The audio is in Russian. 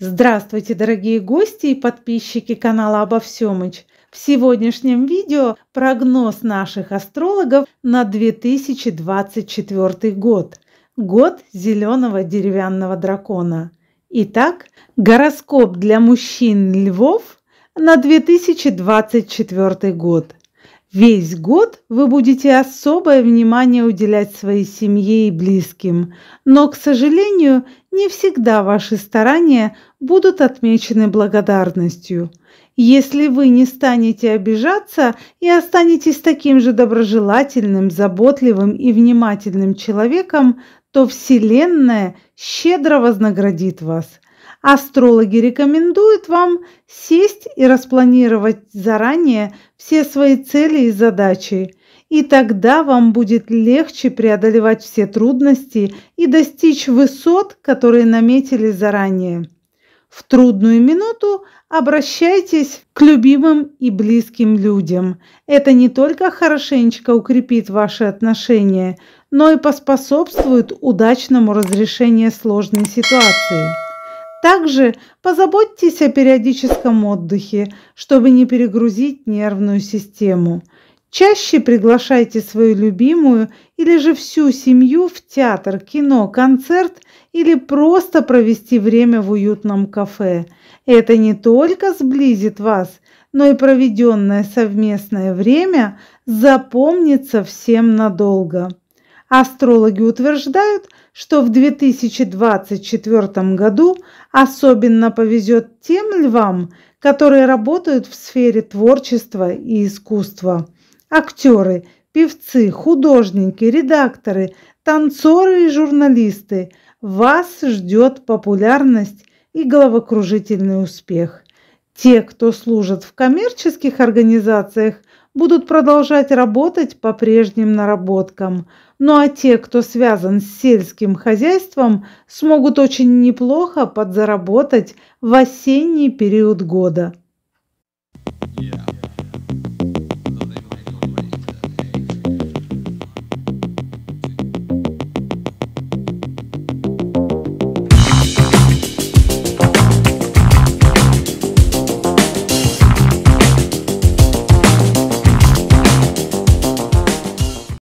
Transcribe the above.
Здравствуйте, дорогие гости и подписчики канала Обо Всемыч! В сегодняшнем видео прогноз наших астрологов на 2024 год. Год зеленого деревянного дракона. Итак, гороскоп для мужчин львов на 2024 год. Весь год вы будете особое внимание уделять своей семье и близким, но, к сожалению, не всегда ваши старания будут отмечены благодарностью. Если вы не станете обижаться и останетесь таким же доброжелательным, заботливым и внимательным человеком, то Вселенная щедро вознаградит вас – Астрологи рекомендуют вам сесть и распланировать заранее все свои цели и задачи, и тогда вам будет легче преодолевать все трудности и достичь высот, которые наметили заранее. В трудную минуту обращайтесь к любимым и близким людям. Это не только хорошенечко укрепит ваши отношения, но и поспособствует удачному разрешению сложной ситуации. Также позаботьтесь о периодическом отдыхе, чтобы не перегрузить нервную систему. Чаще приглашайте свою любимую или же всю семью в театр, кино, концерт или просто провести время в уютном кафе. Это не только сблизит вас, но и проведенное совместное время запомнится всем надолго. Астрологи утверждают, что в 2024 году особенно повезет тем львам, которые работают в сфере творчества и искусства. Актеры, певцы, художники, редакторы, танцоры и журналисты. Вас ждет популярность и головокружительный успех. Те, кто служит в коммерческих организациях, будут продолжать работать по прежним наработкам, ну а те, кто связан с сельским хозяйством, смогут очень неплохо подзаработать в осенний период года.